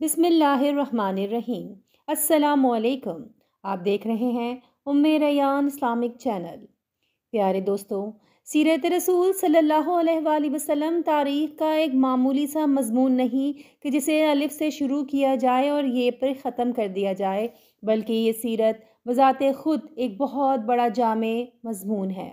बिसमीम असलकम आप देख रहे हैं उम रयान इस्लामिक चैनल प्यारे दोस्तों सीरत रसूल सल्लल्लाहु अलैहि वसल्लम तारीख़ का एक मामूली सा मजमून नहीं कि जिसे अलिफ से शुरू किया जाए और ये पर ख़त्म कर दिया जाए बल्कि ये सीरत बज़ात ख़ुद एक बहुत बड़ा जाम मजमून है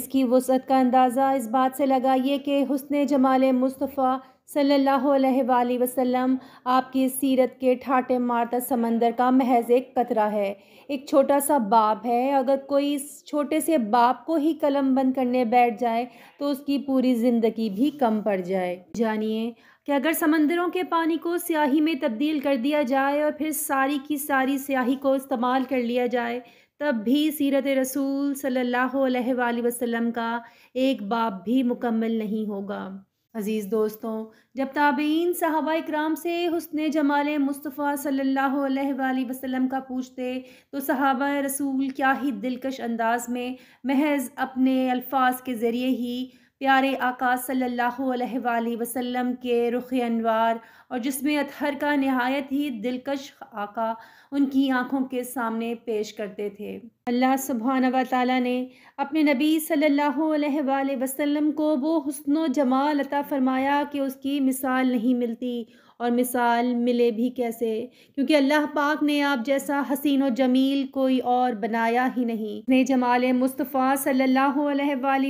इसकी वसत का अंदाज़ा इस बात से लगाइए कि हसन जमाल मुस्तफ़ा सल्लल्लाहु अलैहि वसल्लम आपकी सीरत के ठाटे मारता समंदर का महज एक कतरा है एक छोटा सा बाप है अगर कोई इस छोटे से बाप को ही कलम बंद करने बैठ जाए तो उसकी पूरी ज़िंदगी भी कम पड़ जाए जानिए कि अगर समंदरों के पानी को स्याही में तब्दील कर दिया जाए और फिर सारी की सारी स्याही को इस्तेमाल कर लिया जाए तब भी सीरत रसूल सल्लल्लाहु अलैहि वसल्लम का एक बाप भी मुकम्मल नहीं होगा अज़ीज़ दोस्तों जब ताबीन सहाबा इक्राम से हसन जमाल मुस्तफ़ा सल्लल्लाहु अलैहि वसल्लम का पूछते तो सहाबा रसूल क्या ही दिलकश अंदाज में महज अपने अल्फाज के ज़रिए ही प्यारे आकाश सल्लल्लाहु अलैहि वसल्लम के रुख अनवार और जिसमें अतहर का नहायत ही दिलकश आका उनकी आँखों के सामने पेश करते थे अल्लाह सुबहान व ने अपने नबी सल्ला वसम को वो हसन व जमाल अता फ़रमाया कि उसकी मिसाल नहीं मिलती और मिसाल मिले भी कैसे क्योंकि अल्लाह पाक ने आप जैसा हसीन और जमील कोई और बनाया ही नहीं ने जमाल मुस्तफ़ा सल्ला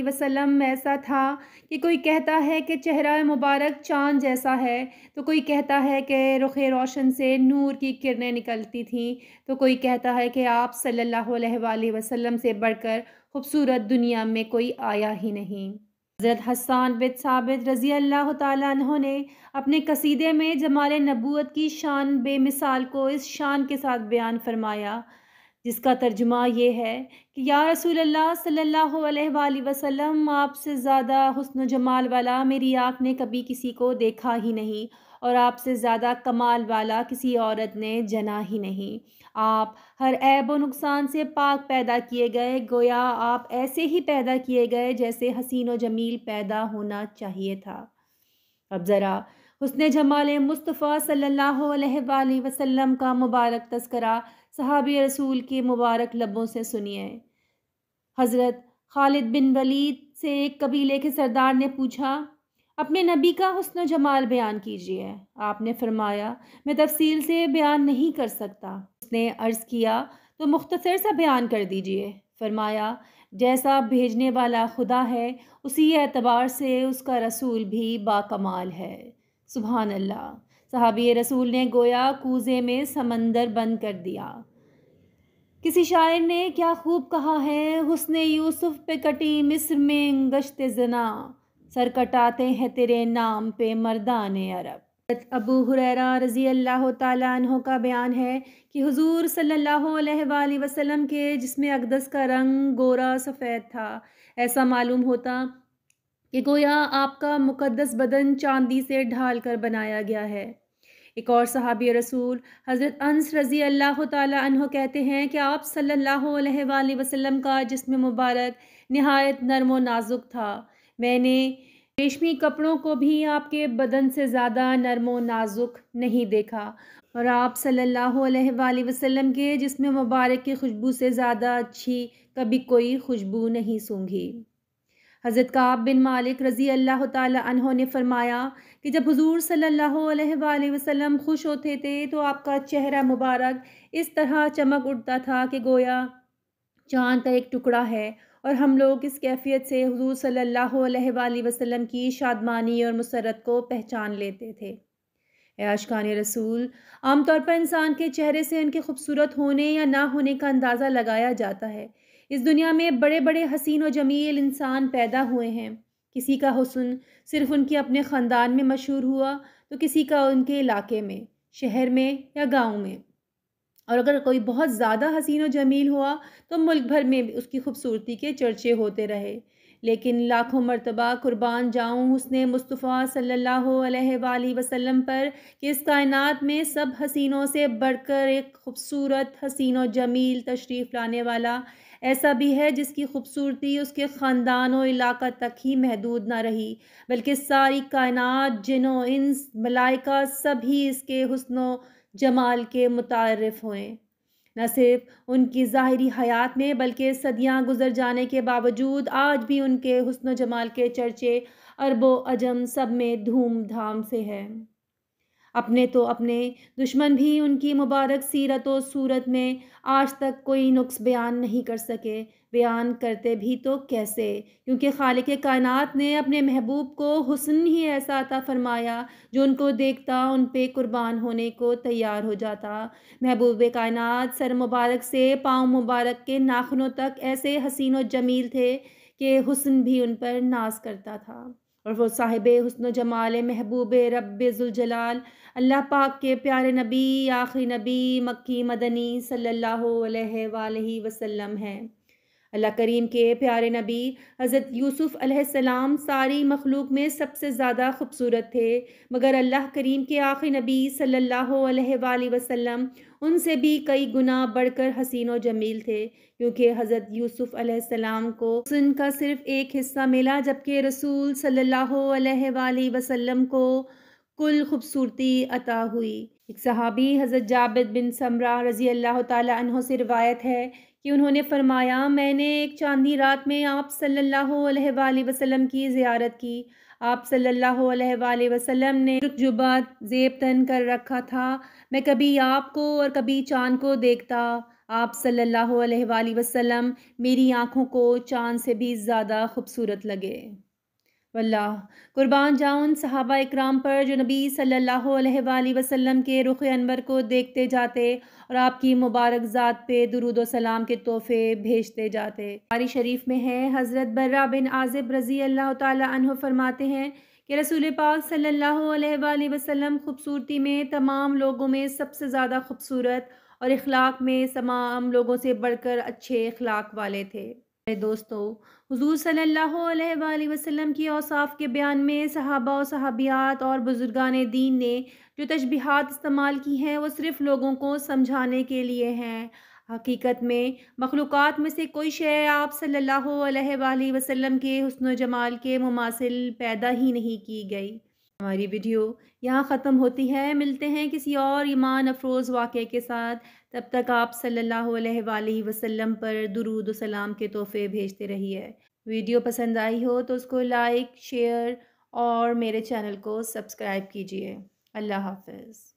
वसलम ऐसा था कि कोई कहता है कि चेहरा मुबारक चाँद जैसा है तो कोई कहता है कि रुख रोशन से नूर की किरणें निकलती थी तो कोई कहता है कि आप सल्ला वसल्लम से बढ़कर खूबसूरत दुनिया में कोई आया ही नहीं हज़रत हसान बिन साबित रज़ी अल्लाह तु ने अपने कसीदे में जमाल नबूत की शान बेमिसाल को इस शान के साथ बयान फरमाया जिसका तर्जमा ये है कि या रसूल अल्लाह सल्लल्लाहु अलैहि वसल्लम आपसे ज़्यादा हसन जमाल वाला मेरी आँख ने कभी किसी को देखा ही नहीं और आपसे ज़्यादा कमाल वाला किसी औरत ने जना ही नहीं आप हर ऐब व नुकसान से पाक पैदा किए गए गोया आप ऐसे ही पैदा किए गए जैसे हसीन व जमील पैदा होना चाहिए था अब ज़रा उसने जमाल मुस्तफ़ा सल्लल्लाहु अलैहि वसल्लम का मुबारक तस्करा सहाबी रसूल के मुबारक लबों से सुनिए हज़रत खालिद बिन वलीद से एक कबीले के सरदार ने पूछा अपने नबी का हसन जमाल बयान कीजिए आपने फरमाया मैं तफसील से बयान नहीं कर सकता उसने अर्ज़ किया तो मुख्तसर सा बयान कर दीजिए फरमाया जैसा भेजने वाला खुदा है उसी एतबार से उसका रसूल भी बाकमाल है सुबहान अल्लाह सहाबी रसूल ने गोया कूजे में समंदर बंद कर दिया किसी शायर ने क्या खूब कहा है हुसन यूसुफ पे कटी मिस्र में गश्त जना सर कटाते हैं तेरे नाम पे मर्दान अरब अबू हुरैरा रज़ी अल्लाह तहों का बयान है कि हुजूर सल्लल्लाहु अलैहि वसल्लम के जिसमें अकदस का रंग गोरा सफ़ेद था ऐसा मालूम होता कि गोया आपका मुकद्दस बदन चांदी से ढाल कर बनाया गया है एक और सहाबी रसूल हज़रत अंस रज़ी अल्लाह तह कहते हैं कि आप सल्लल्लाहु अलैहि वसल्लम का जिसम मुबारक नहायत नरम व नाजुक था मैंने रेशमी कपड़ों को भी आपके बदन से ज़्यादा नरम व नाजुक नहीं देखा और आप सल्लल्लाहु अलैहि वसल्लम के जिसम मुबारक की खुशबू से ज़्यादा अच्छी कभी कोई खुशबू नहीं सूंघी हज़रत काब बिन मालिक रज़ी अल्लाह तहों ने फरमाया कि जब हुजूर सल्लल्लाहु अलैहि वसल्लम खुश होते थे तो आपका चेहरा मुबारक इस तरह चमक उठता था कि गोया चाँद का एक टुकड़ा है और हम लोग इस कैफियत से हुजूर सल्लल्लाहु अलैहि वसल्लम की शादमानी और मसरत को पहचान लेते थे आशकान रसूल आमतौर पर इंसान के चेहरे से उनके खूबसूरत होने या ना होने का अंदाज़ा लगाया जाता है इस दुनिया में बड़े बड़े हसीन और जमील इंसान पैदा हुए हैं किसी का हुसन सिर्फ़ उनके अपने ख़ानदान में मशहूर हुआ तो किसी का उनके इलाके में शहर में या गांव में और अगर कोई बहुत ज़्यादा हसीन और जमील हुआ तो मुल्क भर में उसकी खूबसूरती के चर्चे होते रहे लेकिन लाखों मरतबा कुर्बान जाऊँ उसने मुस्तफ़ा सल्ला अलैहि पर कि इस कायन में सब हसीनों से बढ़कर एक खूबसूरत हसीन और जमील तशरीफ़ लाने वाला ऐसा भी है जिसकी खूबसूरती उसके ख़ानदान और इलाका तक ही महदूद ना रही बल्कि सारी कायनात जिनों इंस मलाइका सभी इसके हसन जमाल के मुतारफ़ हुए न सिर्फ उनकी ज़ाहरी हयात में बल्कि सदियाँ गुजर जाने के बावजूद आज भी उनके हसन व जमाल के चर्चे अरबो अजम सब में धूम धाम से हैं अपने तो अपने दुश्मन भी उनकी मुबारक सीरत और सूरत में आज तक कोई नुक्स बयान नहीं कर सके बयान करते भी तो कैसे क्योंकि खालिक कायनात ने अपने महबूब को हुसन ही ऐसा था फरमाया जो उनको देखता उन पे कुर्बान होने को तैयार हो जाता महबूब कायनात सर मुबारक से पाँव मुबारक के नाखनों तक ऐसे हसीन व जमील थे कि हुसन भी उन पर नाज करता था और वो साहिब हसन जमाल महबूब रबाल अल्लाह पाक के प्यारे नबी आखिरी नबी मक्की मदनी सल्लल्लाहु अलैहि वसल्लम हैं अल्लाह करीम के प्यारे नबी हज़रत यूसुफ़ अलैहिस्सलाम सारी मखलूक में सबसे ज़्यादा खूबसूरत थे मगर अल्लाह करीम के आखिरी नबी सल्लल्लाहु अलैहि वसल्लम उनसे भी कई गुना बढ़कर हसीन और जमील थे क्योंकि हज़रत यूसुफ़ अलैहिस्सलाम को हसन का सिर्फ एक हिस्सा मिला जबकि रसूल सल्लल्लाहु अलैहि वसल्लम को कुल खूबसूरती अता हुई एक सहाबी हज़रत जाबिद बिन समरा रज़ी अल्लाह तहों से रिवायत है कि उन्होंने फ़रमाया मैंने एक चांदी रात में आप सल्ला वसलम की ज्यारत की आप सल्ला वसलम ने जुबा जेब तन कर रखा था मैं कभी आपको और कभी चाँद को देखता आप सल्ला वसलम मेरी आँखों को चाँद से भी ज़्यादा खूबसूरत लगे वल्ला कुर्बान जाऊन सहाबा इक्राम पर जो नबी सल्लल्लाहु अलैहि वसल्लम के रुख अनवर को देखते जाते और आपकी मुबारक ज़ात पे दरुद सलाम के तोहफ़े भेजते जाते बुखारी शरीफ में है हज़रत बर्रा बिन आज़िब रज़ी अल्लाह तह फरमाते हैं कि रसूल पाक सल्लल्लाहु अलैहि वसल्लम खूबसूरती में तमाम लोगों में सबसे ज़्यादा खूबसूरत और इखलाक में तमाम लोगों से बढ़कर अच्छे इखलाक वाले थे दोस्तों हजूर सल्ला अलैहि की औसाफ़ के बयान में सहाबा और सहाबियात और बुज़ुर्गान दीन ने जो तशबीहात इस्तेमाल की हैं वो सिर्फ़ लोगों को समझाने के लिए हैं हकीकत में मखलूक़ात में से कोई शे आप सल्ला अलैहि के हसन जमाल के मुमासिल पैदा ही नहीं की गई हमारी वीडियो यहाँ ख़त्म होती है मिलते हैं किसी और ईमान अफरोज़ वाक़े के साथ तब तक आप सल्लल्लाहु अलैहि वसल्लम पर दुरूद सलाम के तोहफ़े भेजते रहिए वीडियो पसंद आई हो तो उसको लाइक शेयर और मेरे चैनल को सब्सक्राइब कीजिए अल्लाह हाफिज़